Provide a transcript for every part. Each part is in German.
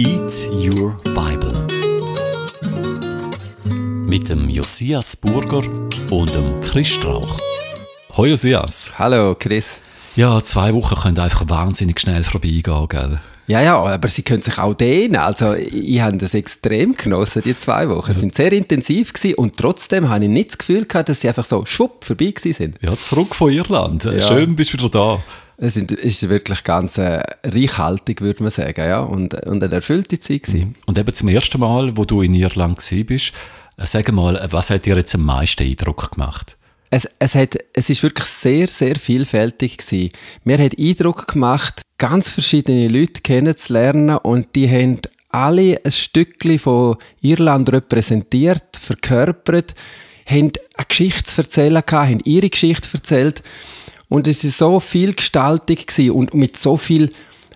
Eat Your Bible. Mit dem Josias Burger und dem Chris Strauch. Hallo Josias. Hallo Chris. Ja, zwei Wochen können einfach wahnsinnig schnell vorbeigehen, gell? Ja, ja, aber sie können sich auch dehnen. Also, ich habe das extrem genossen, die zwei Wochen. Ja. Sie sind sehr intensiv gewesen und trotzdem habe ich nicht das Gefühl gehabt, dass sie einfach so schwupp vorbei sind. Ja, zurück von Irland. Ja. Schön bist du wieder da. Es ist wirklich ganz äh, reichhaltig, würde man sagen, ja, und, und eine erfüllte Zeit gewesen. Mhm. Und eben zum ersten Mal, wo du in Irland warst, äh, sag mal, was hat dir jetzt am meisten Eindruck gemacht? Es, es, hat, es ist wirklich sehr, sehr vielfältig gewesen. Mir hat Eindruck gemacht, ganz verschiedene Leute kennenzulernen und die haben alle ein Stückchen von Irland repräsentiert, verkörpert, haben eine Geschichte zu erzählen haben ihre Geschichte erzählt. Und es ist so viel gewesen und mit so viel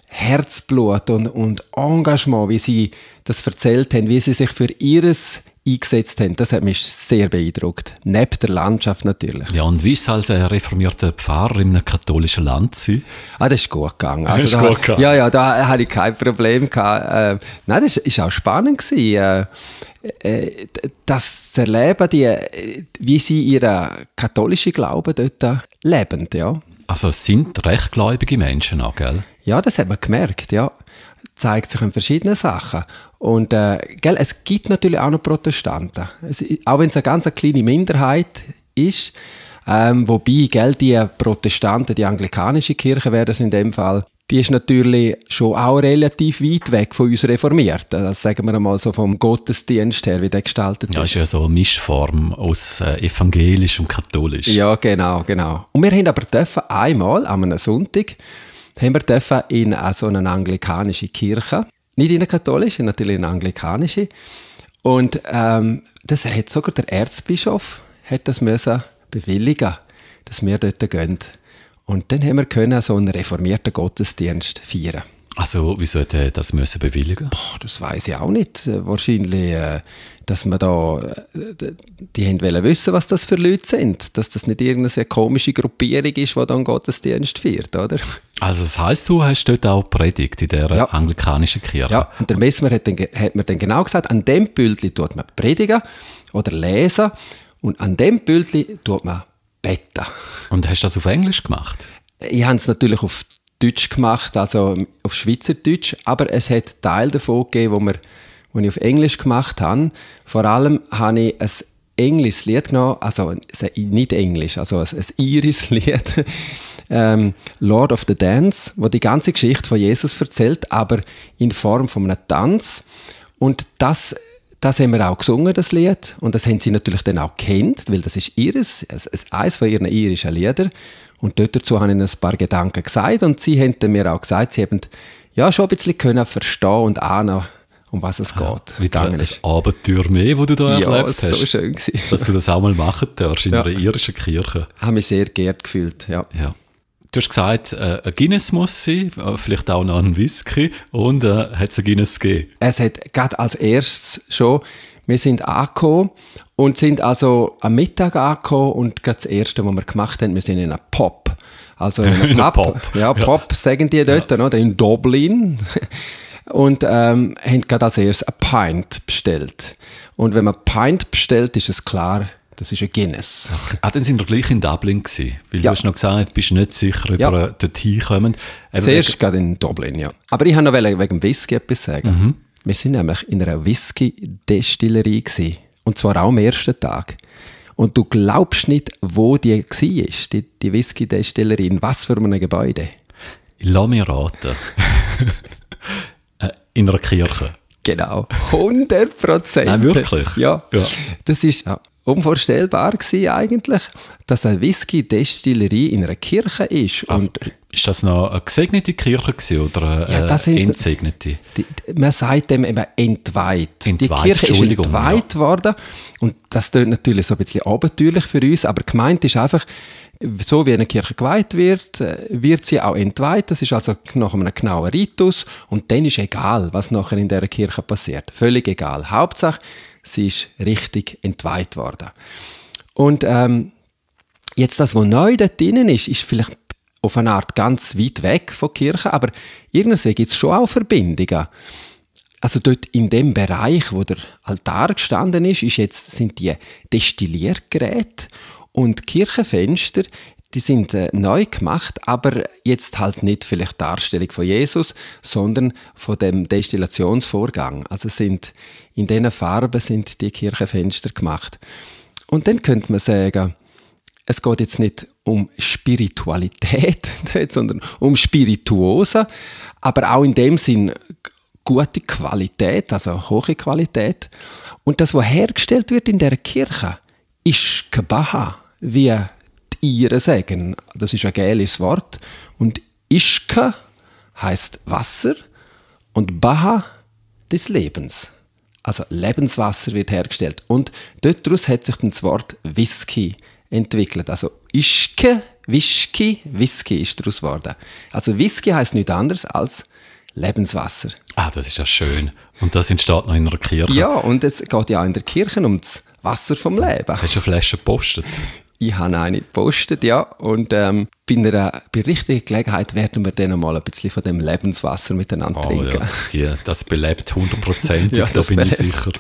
Herzblut und, und Engagement, wie sie das erzählt haben, wie sie sich für ihres eingesetzt haben. Das hat mich sehr beeindruckt. Neben der Landschaft natürlich. Ja, und wie ist es als äh, reformierter Pfarrer in einem katholischen Land zu sein? Ah, das ist gut gegangen. Also das ist da, gut gegangen. Ja, ja, da hatte ich kein Problem. Gehabt. Äh, nein, das war auch spannend. Gewesen. Äh, äh das zu erleben, die, wie sie ihren katholischen Glauben dort leben. Ja. Also es sind rechtgläubige Menschen auch, gell? Ja, das hat man gemerkt, ja zeigt sich in verschiedenen Sachen. Und äh, gell, es gibt natürlich auch noch Protestanten. Es, auch wenn es eine ganz kleine Minderheit ist, ähm, wobei gell, die Protestanten, die anglikanische Kirche wäre das in dem Fall, die ist natürlich schon auch relativ weit weg von uns Reformierten. Das sagen wir einmal so vom Gottesdienst her, wie der gestaltet wird. Ja, ist ja so eine Mischform aus äh, evangelisch und katholisch. Ja, genau, genau. Und wir haben aber dürfen einmal an einem Sonntag haben wir dürfen in also eine anglikanische Kirche. Nicht in eine katholische, natürlich in eine anglikanische. Und ähm, das hat sogar der Erzbischof hat das müssen bewilligen, dass wir dort gehen. Und dann haben wir können so einen reformierten Gottesdienst feiern. Also, wieso hat er das müssen bewilligen? Boah, das weiß ich auch nicht. Äh, wahrscheinlich, äh, dass man da, äh, die haben wissen, was das für Leute sind, dass das nicht irgendeine komische Gruppierung ist, die dann Gottesdienst feiert, oder? Also das heißt, du hast dort auch predigt in der ja. anglikanischen Kirche. Ja, und der Messmer hat, hat mir dann genau gesagt, an dem Bildli tut man predigen oder lesen und an dem Bildli tut man beten. Und hast du das auf Englisch gemacht? Ich habe es natürlich auf Deutsch gemacht, also auf Schweizerdeutsch, aber es hat Teil davon gegeben, wo wir wo ich auf Englisch gemacht habe. Vor allem habe ich ein englisches Lied genommen, also nicht englisch, also ein, irisches Lied, ähm, Lord of the Dance, wo die ganze Geschichte von Jesus erzählt, aber in Form von einem Tanz. Und das, das haben wir auch gesungen, das Lied. Und das haben sie natürlich dann auch kennt, weil das ist ihres, es ist eines ihrer irischen Lieder. Und dort dazu habe ich ihnen ein paar Gedanken gesagt und sie haben mir auch gesagt, sie haben ja schon ein bisschen können verstehen und ahnen, um was es ah, geht. Wie dann ein Abenteuer mehr, das du da ja, erlebt hast. Ja, so schön gewesen. Dass du das auch mal machen darfst in ja. einer irischen Kirche. Ich Habe mich sehr geehrt gefühlt, ja. ja. Du hast gesagt, äh, ein Guinness muss sein, äh, vielleicht auch noch ein Whisky und äh, hat es ein Guinness gegeben? Es hat gerade als erstes schon wir sind angekommen und sind also am Mittag angekommen und das Erste, was wir gemacht haben, wir sind in einem Pop. Also in einem Pub. Pop. Ja, Pop ja. sagen die dort, ja. oder? in Dublin. und ähm, haben gerade als erstes ein Pint bestellt. Und wenn man Pint bestellt, ist es klar, das ist ein Guinness. Ah, dann sind wir gleich in Dublin gewesen, weil ja. du hast noch gesagt, bist nicht sicher, ob ja. wir dorthin kommen. Äh, Zuerst gerade in Dublin, ja. Aber ich wollte noch wegen Whisky etwas sagen. Mhm. Wir sind nämlich in einer Whisky-Destillerie Und zwar auch am ersten Tag. Und du glaubst nicht, wo die war, die, die Whisky-Destillerie, in was für einem Gebäude. Lass mich raten. Äh, in einer Kirche. Genau, 100 Prozent. Nein, wirklich? Ja. ja. Das ist unvorstellbar gewesen eigentlich, dass eine Whisky-Destillerie in einer Kirche ist. Also, und ist das noch eine gesegnete Kirche gewesen, oder eine ja, das äh, entsegnete? Die, man sagt dem eben entweiht. entweiht. Die Kirche ist entweiht ja. worden und das klingt natürlich so ein bisschen abenteuerlich für uns, aber gemeint ist einfach, so wie eine Kirche geweiht wird, äh, wird sie auch entweiht. Das ist also nach einem genauen Ritus. Und dann ist egal, was nachher in der Kirche passiert. Völlig egal. Hauptsache, sie ist richtig entweiht worden. Und ähm, jetzt das, was neu dort drinnen ist, ist vielleicht auf eine Art ganz weit weg von der Kirche, aber irgendwie gibt es schon auch Verbindungen. Also dort in dem Bereich, wo der Altar gestanden ist, ist jetzt, sind die Destilliergeräte und Kirchenfenster die sind äh, neu gemacht, aber jetzt halt nicht vielleicht Darstellung von Jesus, sondern von dem Destillationsvorgang. Also sind in diesen Farben sind die Kirchenfenster gemacht. Und dann könnte man sagen, es geht jetzt nicht um Spiritualität, sondern um Spirituosa, aber auch in dem Sinn gute Qualität, also hohe Qualität. Und das, was hergestellt wird in der Kirche, ist Kabaha, wie ihre sagen. Das ist ein gälisches Wort. Und Ischka heißt Wasser und Baha des Lebens. Also Lebenswasser wird hergestellt. Und daraus hat sich dann das Wort Whisky entwickelt. Also Ischke, Whisky, Whisky ist daraus geworden. Also Whisky heißt nichts anderes als Lebenswasser. Ah, das ist ja schön. Und das entsteht noch in einer Kirche. Ja, und es geht ja auch in der Kirche um das Wasser vom Leben. Hast du eine Flasche gepostet? Ich habe eine gepostet, ja. Und ähm, bei einer bei richtiger Gelegenheit werden wir dann mal ein bisschen von dem Lebenswasser miteinander oh, trinken. Ja, die, das belebt hundertprozentig, ja, da bin belebt. ich sicher.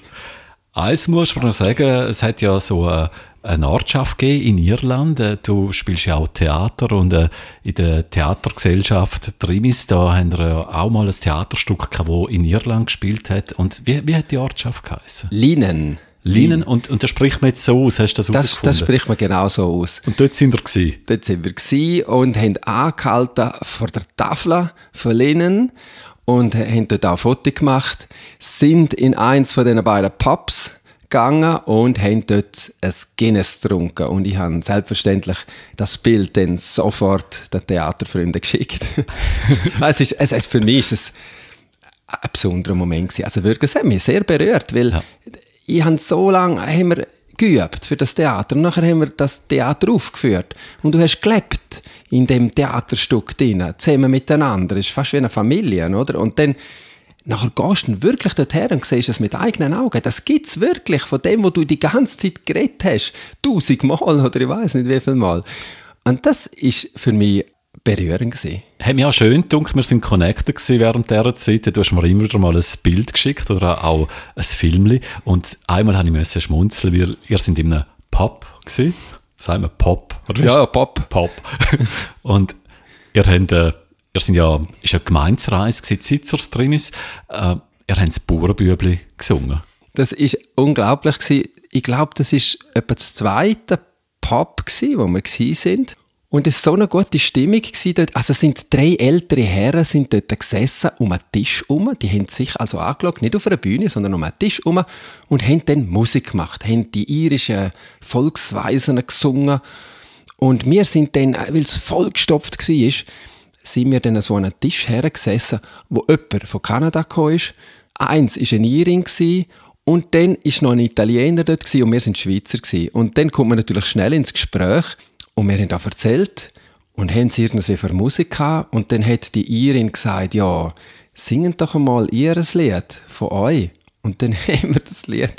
Eins muss man noch sagen, es hat ja so eine, äh, eine Ortschaft gegeben in Irland. Äh, du spielst ja auch Theater und äh, in der Theatergesellschaft Trimis, da haben wir ja auch mal ein Theaterstück das in Irland gespielt hat. Und wie, wie hat die Ortschaft geheißen? Linen. Linen. Und, und das spricht man jetzt so aus, hast du das, das Das spricht man genau so aus. Und dort sind wir gewesen. Dort sind wir gewesen und haben angehalten vor der Tafel von Linen und haben dort auch ein Foto gemacht, sind in eins von den beiden Pubs gegangen und haben dort ein Guinness getrunken. Und ich habe selbstverständlich das Bild dann sofort den Theaterfreunden geschickt. es ist, es, es, für mich ist es ein besonderer Moment gewesen. Also wirklich, es hat mich sehr berührt, weil ja ich habe so lange haben wir geübt für das Theater. Und nachher haben wir das Theater aufgeführt. Und du hast gelebt in dem Theaterstück drin, zusammen miteinander. Es ist fast wie eine Familie, oder? Und dann nachher gehst du wirklich dorthin und siehst es mit eigenen Augen. Das gibt es wirklich von dem, wo du die ganze Zeit geredet hast. Tausendmal oder ich weiß nicht wie viel Mal. Und das ist für mich berührend. Gewesen. Hey, auch schön, dunkel, wir sind connected während dieser Zeit. Du hast mir immer wieder mal ein Bild geschickt oder auch ein Film. Und einmal habe ich schmunzeln, weil ihr seid in einem Pub gewesen. Sagen wir Pop. Oder ja, ja, Pop. Pop. und ihr habt, äh, ihr sind ja, ist eine Gemeinsreise gewesen, Sitzers drin ist. Äh, ihr habt das Bauernbübli gesungen. Das ist unglaublich gewesen. Ich glaube, das ist etwa das zweite Pub gewesen, wo wir gewesen sind. Und es war so eine gute Stimmung dort. Also sind drei ältere Herren sind dort gesessen um einen Tisch herum. Die haben sich also angeschaut, nicht auf einer Bühne, sondern um einen Tisch herum und haben dann Musik gemacht, haben die irischen Volksweisen gesungen. Und wir sind dann, äh, weil es vollgestopft war, sind wir dann an so einem Tisch hergesessen, wo jemand von Kanada kam. Eins war ein Irin und dann war noch ein Italiener dort und wir sind Schweizer. Und dann kommt man natürlich schnell ins Gespräch und wir haben da erzählt und haben sie irgendwie für Musik gehabt. Und dann hat die Irin gesagt, ja, singen doch einmal ihr Lied von euch. Und dann haben wir das Lied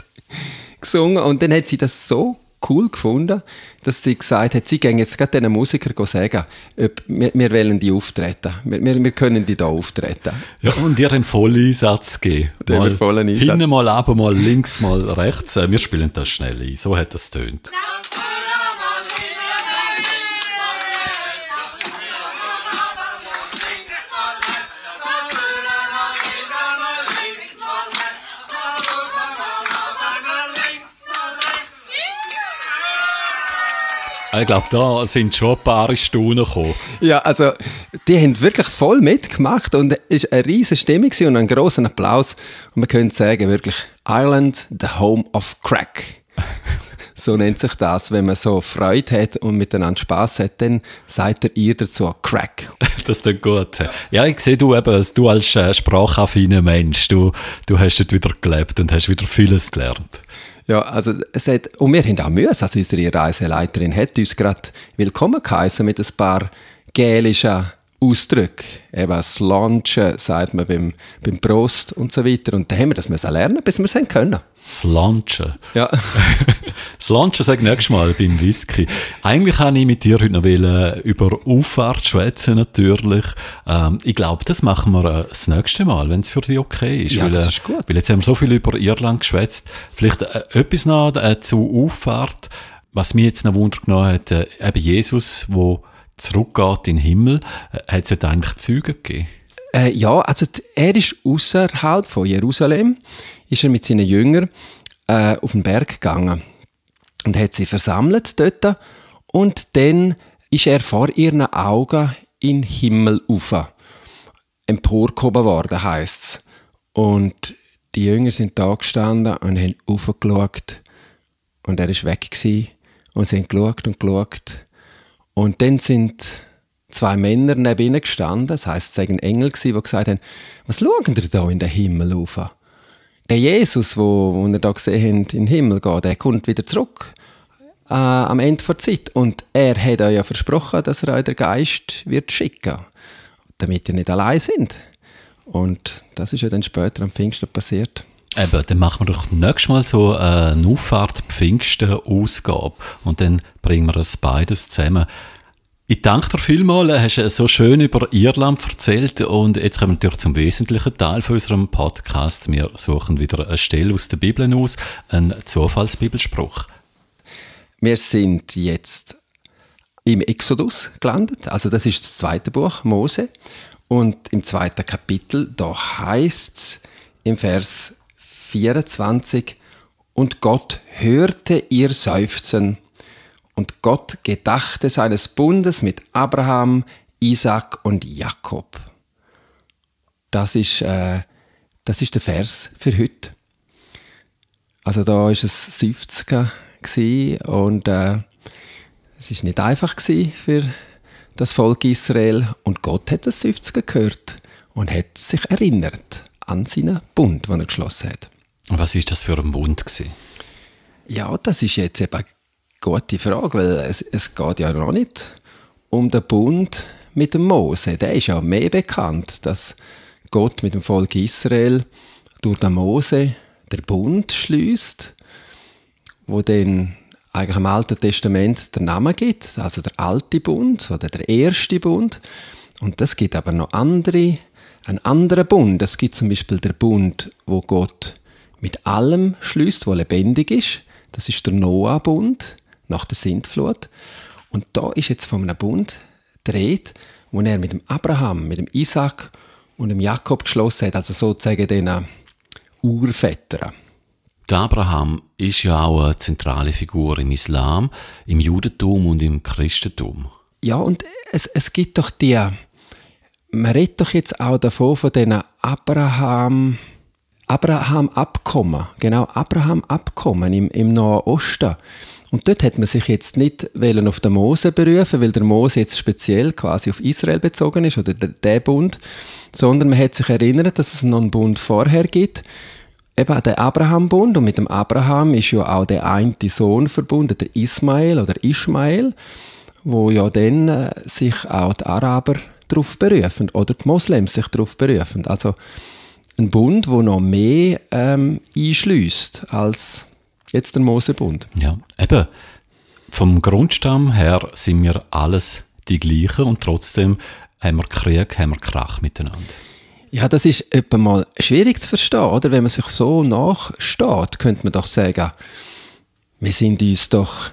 gesungen und dann hat sie das so cool gefunden, dass sie gesagt hat, sie gehen jetzt gerade diesen Musiker sagen, ob wir, wir wollen die auftreten. Wir, wir, wir können die da auftreten. Ja, und ihr habt vollen Einsatz gegeben. Mal haben vollen Einsatz. Hinten mal, ab, mal links, mal rechts. Äh, wir spielen das schnell ein. So hat das tönt. Ich glaube, da sind schon ein paar Stunden gekommen. Ja, also die haben wirklich voll mitgemacht und es war eine riesige Stimmung und einen grossen Applaus. Und man könnte sagen, wirklich, Ireland, the home of crack. so nennt sich das, wenn man so Freude hat und miteinander Spaß hat, dann sagt er ihr dazu Crack. das ist gut. Ja, ich sehe du eben, du als äh, sprachaffiner Mensch, du, du hast es wieder gelebt und hast wieder vieles gelernt. Ja, also es hat, und wir haben auch Mühe, also unsere Reiseleiterin hat uns gerade willkommen geheißen mit ein paar gälischen Ausdrücke. Eben das Launchen sagt man beim, beim Prost und so weiter. Und da haben wir das müssen lernen, bis wir es können. Das Launchen. Ja. das Launchen sage ich nächstes Mal beim Whisky. Eigentlich wollte ich mit dir heute noch über Auffahrt schwätzen natürlich. Ähm, ich glaube, das machen wir äh, das nächste Mal, wenn es für dich okay ist. Ja, weil, das äh, ist gut. Weil jetzt haben wir so viel über Irland geschwätzt. Vielleicht äh, etwas noch äh, zu Auffahrt. Was mich jetzt noch wundergenommen hat, äh, eben Jesus, der zurückgeht in den Himmel, äh, hat es dort eigentlich Zeugen gegeben. Äh, ja, also er ist außerhalb von Jerusalem, ist er mit seinen Jüngern äh, auf den Berg gegangen und hat sie versammelt dort und dann ist er vor ihren Augen in den Himmel ufe emporgehoben worden, es. Und die Jünger sind da gestanden und haben aufgeschaut und er ist weg gewesen und sie haben geschaut und geschaut und dann sind zwei Männer neben ihnen gestanden, das heisst, es waren Engel, die gesagt haben, was schauen ihr da in den Himmel rauf? Der Jesus, wo, wo ihr da gesehen habt, in den Himmel geht, der kommt wieder zurück äh, am Ende der Zeit. Und er hat euch ja versprochen, dass er euch den Geist wird schicken damit ihr nicht allein sind. Und das ist ja dann später am Pfingsten passiert. Eben, dann machen wir doch nächstes Mal so äh, eine Auffahrt-Pfingsten-Ausgabe und dann bringen wir das beides zusammen. Ich danke dir vielmals, hast äh, so schön über Irland erzählt und jetzt kommen wir natürlich zum wesentlichen Teil von unserem Podcast. Wir suchen wieder eine Stelle aus der Bibel aus, einen Zufallsbibelspruch. Wir sind jetzt im Exodus gelandet, also das ist das zweite Buch, Mose. Und im zweiten Kapitel, da heißt es im Vers 24 Und Gott hörte ihr Seufzen. Und Gott gedachte seines Bundes mit Abraham, Isaac und Jakob. Das ist, äh, das ist der Vers für heute. Also da war es Seufzen und äh, es ist nicht einfach für das Volk Israel und Gott hat das Seufzen gehört und hat sich erinnert an seinen Bund, den er geschlossen hat. Was ist das für ein Bund gewesen? Ja, das ist jetzt eben eine gute Frage, weil es, es geht ja noch nicht um den Bund mit dem Mose. Der ist ja mehr bekannt, dass Gott mit dem Volk Israel durch den Mose der Bund schließt, wo dann eigentlich im Alten Testament der Name gibt, also der alte Bund oder der erste Bund. Und das gibt aber noch andere, einen anderen Bund. Es gibt zum Beispiel der Bund, wo Gott mit allem schließt, was lebendig ist. Das ist der Noah-Bund nach der Sintflut. Und da ist jetzt von einem Bund dreht, wo er mit dem Abraham, mit dem Isaac und dem Jakob geschlossen hat, also sozusagen den äh, Urvätern. Der Abraham ist ja auch eine zentrale Figur im Islam, im Judentum und im Christentum. Ja, und es, es gibt doch die, man redet doch jetzt auch davon, von diesen Abraham, Abraham-Abkommen, genau, Abraham-Abkommen im, im Nahen Osten. Und dort hat man sich jetzt nicht auf den Mose berufen, weil der Mose jetzt speziell quasi auf Israel bezogen ist oder der, der Bund, sondern man hat sich erinnert, dass es noch einen Bund vorher gibt, eben der Abraham-Bund. Und mit dem Abraham ist ja auch der eine Sohn verbunden, der Ismael oder Ishmael, wo ja dann äh, sich auch die Araber darauf berufen oder die Moslems sich darauf berufen. Also ein Bund, der noch mehr ähm, einschließt als jetzt der Mosebund. Ja, eben. Vom Grundstamm her sind wir alles die gleichen und trotzdem haben wir Krieg, haben wir Krach miteinander. Ja, das ist etwa mal schwierig zu verstehen, oder? Wenn man sich so nachsteht, könnte man doch sagen, wir sind uns doch,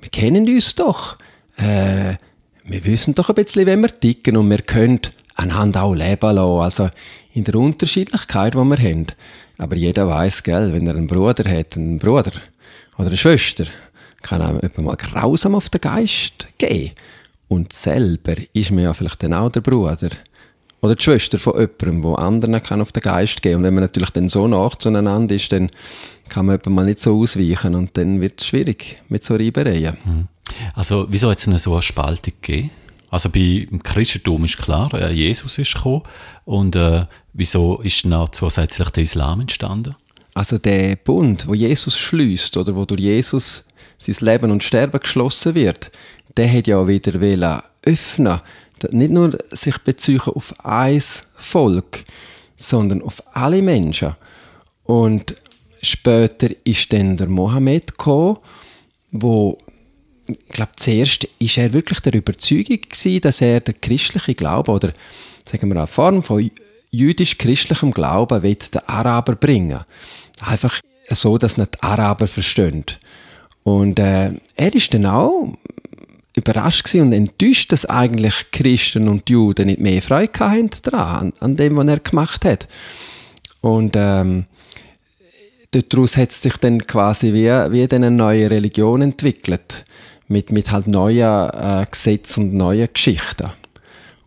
wir kennen uns doch, äh, wir wissen doch ein bisschen, wenn wir ticken und wir können einander auch leben lassen. Also in der Unterschiedlichkeit, die wir haben. Aber jeder weiß, gell, wenn er einen Bruder hat, einen Bruder oder eine Schwester, kann einem mal grausam auf den Geist gehen. Und selber ist man ja vielleicht dann auch der Bruder oder die Schwester von jemandem, wo anderen kann auf den Geist gehen. Und wenn man natürlich dann so nach zueinander ist, dann kann man mal nicht so ausweichen und dann wird es schwierig mit so Reibereien. Mhm. Also wieso hat es eine so eine Spaltung gegeben? Also beim Christentum ist klar, äh, Jesus ist gekommen. Und äh, wieso ist dann auch zusätzlich der Islam entstanden? Also der Bund, wo Jesus schließt oder wo durch Jesus sein Leben und Sterben geschlossen wird, der hat ja wieder wollen öffnen. Nicht nur sich beziehen auf ein Volk, sondern auf alle Menschen. Und später ist dann der Mohammed gekommen, wo ich glaube, zuerst war er wirklich der Überzeugung gewesen, dass er den christlichen Glauben oder sagen wir eine Form von jüdisch-christlichem Glauben will den Araber bringen. Einfach so, dass nicht die Araber verstehen. Und äh, er ist dann auch überrascht und enttäuscht, dass eigentlich Christen und Juden nicht mehr Freude hatten daran, an, an dem, was er gemacht hat. Und ähm, daraus hat sich dann quasi wie, wie eine neue Religion entwickelt. Mit, mit halt neuen äh, Gesetzen und neuen Geschichten.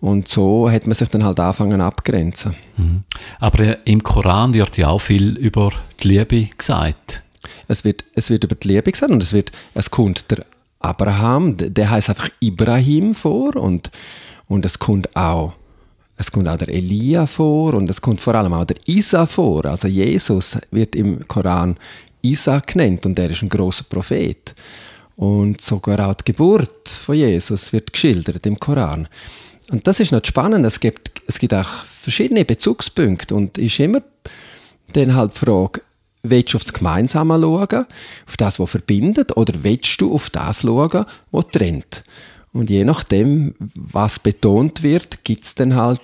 Und so hat man sich dann halt angefangen abgrenzen. Mhm. Aber äh, im Koran wird ja auch viel über die Liebe gesagt. Es wird, es wird über die Liebe gesagt und es wird, es kommt der Abraham, der heißt einfach Ibrahim vor und, und es kommt auch es kommt auch der Elia vor und es kommt vor allem auch der Isa vor. Also Jesus wird im Koran Isa genannt und er ist ein großer Prophet. Und sogar auch die Geburt von Jesus wird geschildert im Koran. Und das ist noch spannend. Es gibt, es gibt auch verschiedene Bezugspunkte und ist immer dann halt die Frage, willst du auf das Gemeinsame schauen, auf das, was verbindet, oder willst du auf das schauen, was trennt? Und je nachdem, was betont wird, gibt es dann halt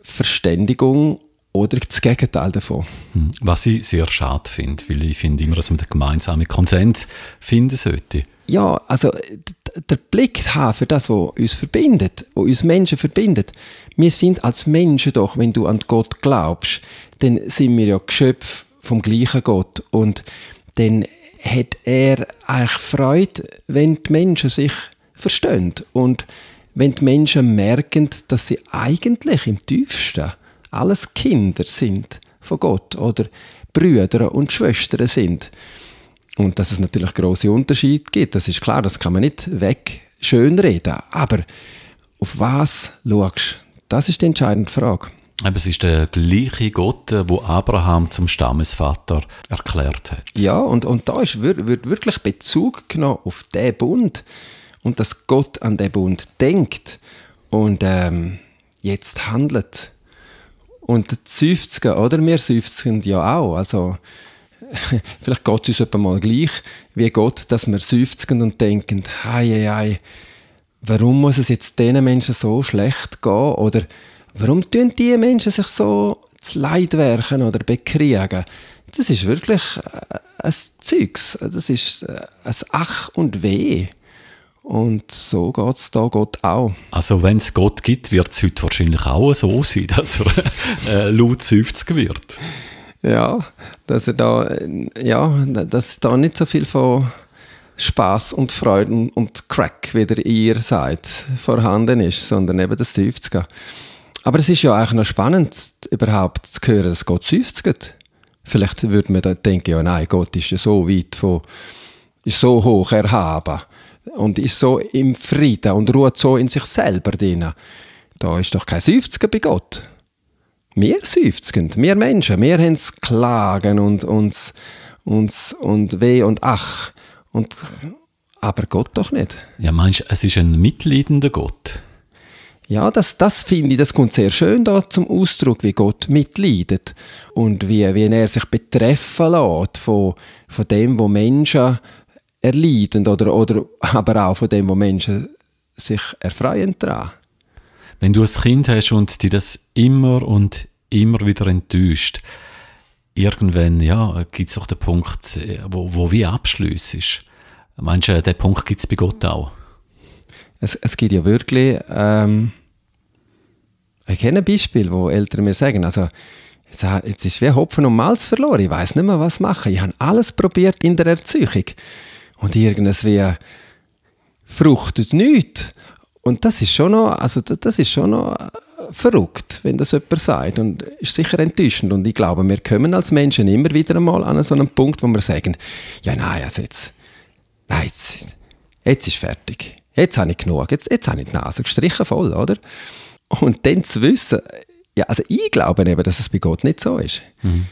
Verständigung oder das Gegenteil davon. Hm. Was ich sehr schade finde, weil ich finde immer, dass man den gemeinsamen Konsens finden sollte. Ja, also der Blick haben für das, was uns verbindet, was uns Menschen verbindet. Wir sind als Menschen doch, wenn du an Gott glaubst, dann sind wir ja Geschöpfe vom gleichen Gott und dann hat er eigentlich Freude, wenn die Menschen sich verstehen. Und wenn die Menschen merken, dass sie eigentlich im tiefsten alles Kinder sind von Gott oder Brüder und Schwestern sind. Und dass es natürlich große Unterschiede gibt, das ist klar, das kann man nicht weg reden. Aber auf was schaust du? Das ist die entscheidende Frage. Aber es ist der gleiche Gott, wo Abraham zum Stammesvater erklärt hat. Ja, und, und da ist, wird, wird wirklich Bezug genommen auf den Bund und dass Gott an den Bund denkt und ähm, jetzt handelt. Und das Seufzen, oder? Wir seufzen ja auch. Also, vielleicht geht es uns etwa mal gleich wie Gott, dass wir seufzen und denken, hei, hei, hei, warum muss es jetzt diesen Menschen so schlecht gehen? Oder warum tun diese Menschen sich so zu Leid werken oder bekriegen? Das ist wirklich äh, ein Zeugs. Das ist äh, ein Ach und Weh. Und so geht es da Gott auch. Also wenn es Gott gibt, wird es heute wahrscheinlich auch so sein, dass er äh, laut 50 wird. Ja, dass er da, äh, ja, dass da nicht so viel von Spaß und Freude und Crack, wie ihr seid, vorhanden ist, sondern eben das 50er. Aber es ist ja eigentlich noch spannend, überhaupt zu hören, dass Gott 50 hat. Vielleicht würde man dann denken, ja nein, Gott ist ja so weit von, ist so hoch erhaben und ist so im Frieden und ruht so in sich selber drin. Da ist doch kein Seufzen bei Gott. Wir seufzen, wir Menschen, wir haben das Klagen und, uns, uns, und Weh und Ach. Und, aber Gott doch nicht. Ja, meinst du, es ist ein mitleidender Gott? Ja, das, das finde ich, das kommt sehr schön da zum Ausdruck, wie Gott mitleidet und wie, wie er sich betreffen lässt von, von dem, wo Menschen erleidend oder, oder aber auch von dem, wo Menschen sich erfreuen daran. Wenn du ein Kind hast und die das immer und immer wieder enttäuscht, irgendwann ja, gibt es doch den Punkt, äh, wo, wo wie Abschluss ist. Meinst du, den Punkt gibt es bei Gott auch? Es, es gibt ja wirklich. Ähm, ich kenne ein Beispiel, wo Eltern mir sagen, also jetzt, äh, jetzt ist wie Hopfen und Malz verloren, ich weiß nicht mehr, was machen. Ich habe alles probiert in der Erzeugung. Und irgendwie fruchtet nichts. Und das ist schon noch, also das ist schon noch äh, verrückt, wenn das jemand sagt. Und ist sicher enttäuschend. Und ich glaube, wir kommen als Menschen immer wieder einmal an so einen Punkt, wo wir sagen, ja, nein, also jetzt, nein, jetzt, jetzt ist fertig. Jetzt habe ich genug. Jetzt, jetzt habe ich die Nase gestrichen voll, oder? Und dann zu wissen, ja, also ich glaube eben, dass es bei Gott nicht so ist. Mhm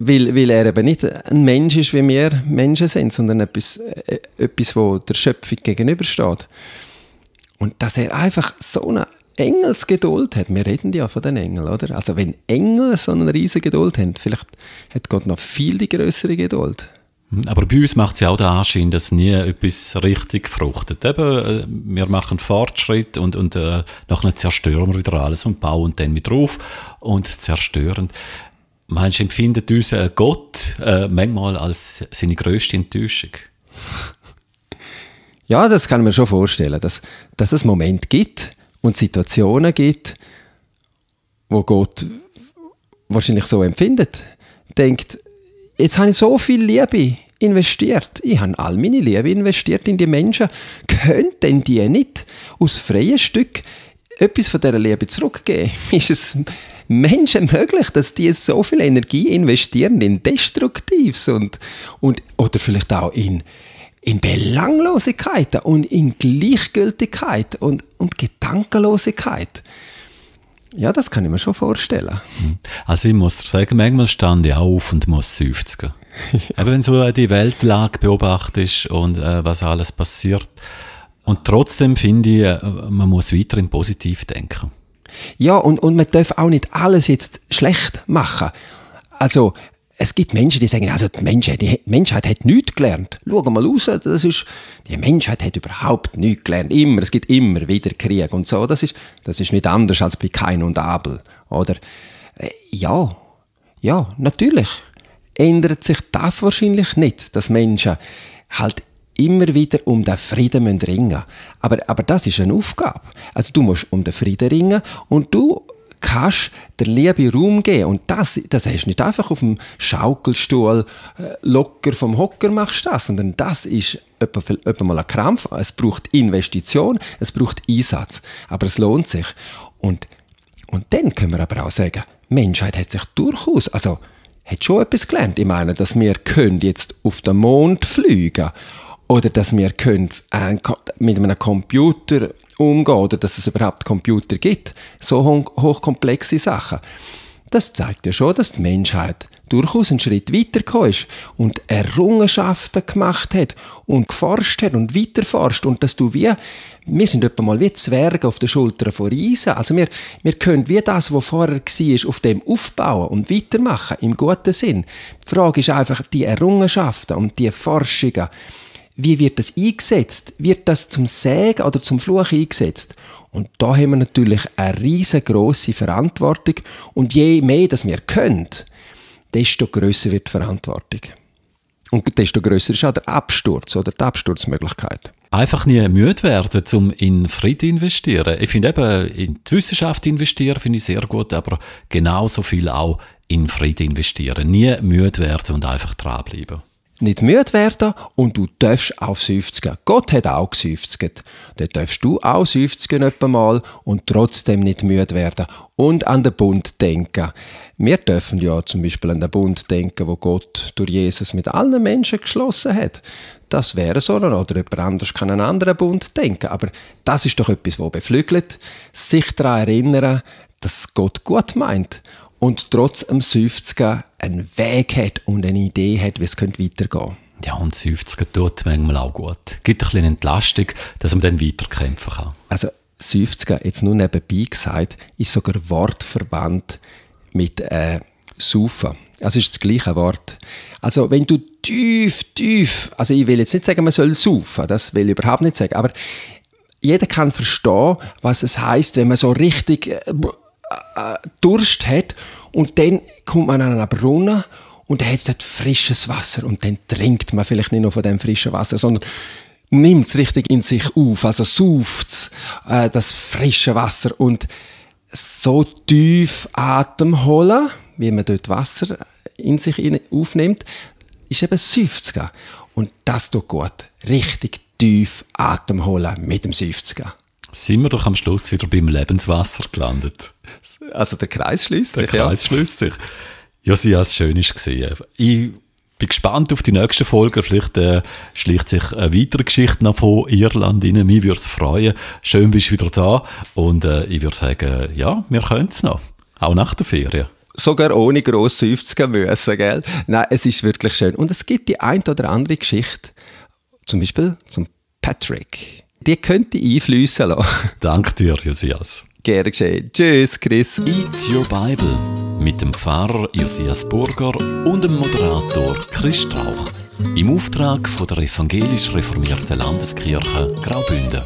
weil, weil er eben nicht ein Mensch ist, wie wir Menschen sind, sondern etwas, äh, etwas wo der Schöpfung gegenübersteht. Und dass er einfach so eine Engelsgeduld hat. Wir reden ja von den Engeln, oder? Also wenn Engel so eine riesige Geduld haben, vielleicht hat Gott noch viel die größere Geduld. Mhm. Aber bei uns macht es ja auch den Anschein, dass nie etwas richtig fruchtet. Eben, äh, wir machen Fortschritt und, und äh, nachher zerstören wir wieder alles und bauen dann wieder auf und zerstören. Meinst du, empfindet uns Gott äh, manchmal als seine grösste Enttäuschung? Ja, das kann man schon vorstellen, dass, dass es Momente gibt und Situationen gibt, wo Gott wahrscheinlich so empfindet. Denkt, jetzt habe ich so viel Liebe investiert. Ich habe all meine Liebe investiert in die Menschen. Können denn die nicht aus freiem Stück etwas von dieser Liebe zurückgeben? Ist es Menschen möglich, dass die so viel Energie investieren in Destruktives und, und oder vielleicht auch in, in Belanglosigkeiten und in Gleichgültigkeit und, und Gedankenlosigkeit. Ja, das kann ich mir schon vorstellen. Hm. Also ich muss dir sagen, manchmal stand ich auf und muss seufzen. ja. Eben wenn so die Weltlage beobachtest und äh, was alles passiert. Und trotzdem finde ich, äh, man muss weiter im Positiv denken. Ja, und, und man darf auch nicht alles jetzt schlecht machen. Also, es gibt Menschen, die sagen, also die Menschheit, die Menschheit hat nichts gelernt. Schau mal raus, das ist, die Menschheit hat überhaupt nichts gelernt. Immer, es gibt immer wieder Krieg und so. Das ist, das ist nicht anders als bei Kain und Abel. Oder, äh, ja, ja, natürlich ändert sich das wahrscheinlich nicht, dass Menschen halt immer wieder um den Frieden ringen aber, aber das ist eine Aufgabe. Also du musst um den Frieden ringen und du kannst der Liebe Raum geben. Und das, das hast du nicht einfach auf dem Schaukelstuhl äh, locker vom Hocker machst das, sondern das ist etwa mal ein Krampf. Es braucht Investition, es braucht Einsatz. Aber es lohnt sich. Und, und dann können wir aber auch sagen, die Menschheit hat sich durchaus, also hat schon etwas gelernt. Ich meine, dass wir können jetzt auf den Mond fliegen können oder dass wir können äh, mit einem Computer umgehen oder dass es überhaupt Computer gibt. So hochkomplexe Sachen. Das zeigt ja schon, dass die Menschheit durchaus einen Schritt weitergekommen ist und Errungenschaften gemacht hat und geforscht hat und weiterforscht und dass du wie, wir sind etwa mal wie Zwerge auf den Schultern von Riesen. Also wir, wir können wie das, was vorher war, auf dem aufbauen und weitermachen, im guten Sinn. Die Frage ist einfach, die Errungenschaften und die Forschungen, wie wird das eingesetzt? Wird das zum Segen oder zum Fluch eingesetzt? Und da haben wir natürlich eine riesengroße Verantwortung. Und je mehr das wir können, desto größer wird die Verantwortung. Und desto größer ist auch der Absturz oder die Absturzmöglichkeit. Einfach nie müde werden, um in Frieden zu investieren. Ich finde eben, in die Wissenschaft investieren finde ich sehr gut, aber genauso viel auch in Frieden investieren. Nie müde werden und einfach dranbleiben nicht müde werden und du darfst auch seufzen. Gott hat auch geseufzt. Dann darfst du auch seufzen mal und trotzdem nicht müde werden und an den Bund denken. Wir dürfen ja zum Beispiel an den Bund denken, wo Gott durch Jesus mit allen Menschen geschlossen hat. Das wäre so einer oder jemand anders kann einen anderen Bund denken. Aber das ist doch etwas, wo beflügelt, sich daran erinnern, dass Gott gut meint und trotz dem Seufzen einen Weg hat und eine Idee hat, wie es weitergehen könnte. Ja, und 50 tut manchmal auch gut. Gibt ein bisschen Entlastung, dass man dann weiterkämpfen kann. Also 50, jetzt nur nebenbei gesagt, ist sogar Wortverband mit äh, «saufen». Also ist das gleiche Wort. Also wenn du tief, tief, also ich will jetzt nicht sagen, man soll saufen, das will ich überhaupt nicht sagen, aber jeder kann verstehen, was es heißt, wenn man so richtig äh, äh, Durst hat und dann kommt man an einen Brunnen und er hat dort frisches Wasser und dann trinkt man vielleicht nicht nur von dem frischen Wasser, sondern nimmt es richtig in sich auf, also sauft äh, das frische Wasser und so tief Atem holen, wie man dort Wasser in sich aufnimmt, ist eben Seufzen. Und das tut gut. Richtig tief Atem holen mit dem Seufzen. Sind wir doch am Schluss wieder beim Lebenswasser gelandet. Also der Kreis schließt sich. Der Kreis ja. schließt sich. Ja, sie hat es schön gesehen. Ich bin gespannt auf die nächste Folge. Vielleicht äh, schlicht sich eine weitere Geschichte noch von Irland rein. Mich würde es freuen. Schön bist du wieder da. Und äh, ich würde sagen, ja, wir können es noch. Auch nach der Ferien sogar ohne gross seufzen müssen, gell? Nein, es ist wirklich schön. Und es gibt die ein oder andere Geschichte, zum Beispiel zum Patrick die könnte einfließen lassen. Danke dir, Josias. Gerne geschehen. Tschüss, Chris. It's your Bible mit dem Pfarrer Josias Burger und dem Moderator Chris Strauch. Im Auftrag von der evangelisch-reformierten Landeskirche Graubünden.